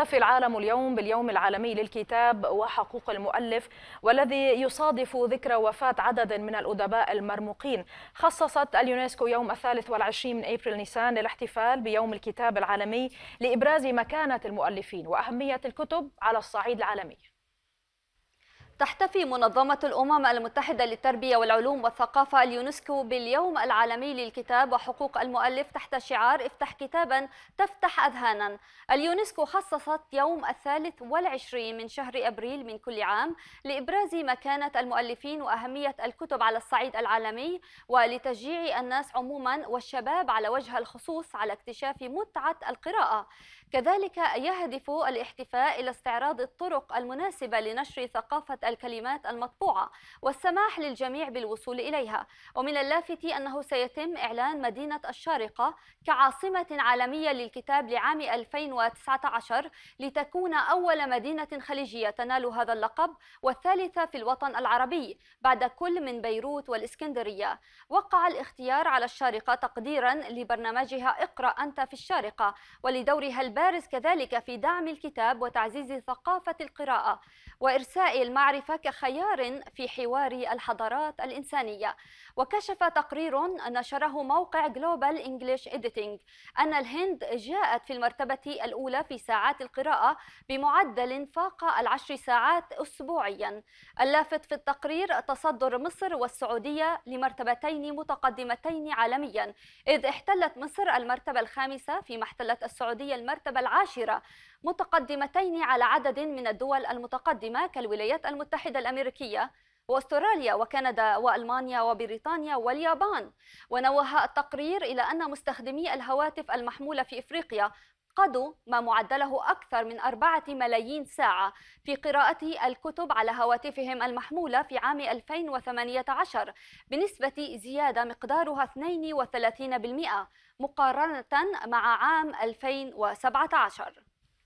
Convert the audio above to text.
يحتفي العالم اليوم باليوم العالمي للكتاب وحقوق المؤلف والذي يصادف ذكرى وفاة عدد من الأدباء المرموقين خصصت اليونسكو يوم الثالث والعشرين من أبريل نيسان للاحتفال بيوم الكتاب العالمي لإبراز مكانة المؤلفين وأهمية الكتب على الصعيد العالمي تحتفي منظمة الأمم المتحدة للتربية والعلوم والثقافة اليونسكو باليوم العالمي للكتاب وحقوق المؤلف تحت شعار افتح كتابا تفتح أذهانا اليونسكو خصصت يوم الثالث والعشرين من شهر أبريل من كل عام لإبراز مكانة المؤلفين وأهمية الكتب على الصعيد العالمي ولتشجيع الناس عموما والشباب على وجه الخصوص على اكتشاف متعة القراءة كذلك يهدف الاحتفاء إلى استعراض الطرق المناسبة لنشر ثقافة الكلمات المطبوعة والسماح للجميع بالوصول إليها ومن اللافت أنه سيتم إعلان مدينة الشارقة كعاصمة عالمية للكتاب لعام 2019 لتكون أول مدينة خليجية تنال هذا اللقب والثالثة في الوطن العربي بعد كل من بيروت والإسكندرية وقع الاختيار على الشارقة تقديرا لبرنامجها اقرأ أنت في الشارقة ولدورها البارز كذلك في دعم الكتاب وتعزيز ثقافة القراءة وإرساء المعرفة المعرفة كخيار في حوار الحضارات الإنسانية وكشف تقرير نشره موقع جلوبال English Editing أن الهند جاءت في المرتبة الأولى في ساعات القراءة بمعدل فاق العشر ساعات أسبوعيا اللافت في التقرير تصدر مصر والسعودية لمرتبتين متقدمتين عالميا إذ احتلت مصر المرتبة الخامسة فيما احتلت السعودية المرتبة العاشرة متقدمتين على عدد من الدول المتقدمة كالولايات المتحدة الأمريكية واستراليا وكندا والمانيا وبريطانيا واليابان ونوه التقرير الى ان مستخدمي الهواتف المحموله في افريقيا قضوا ما معدله اكثر من اربعه ملايين ساعه في قراءه الكتب على هواتفهم المحموله في عام 2018 بنسبه زياده مقدارها 32% مقارنه مع عام 2017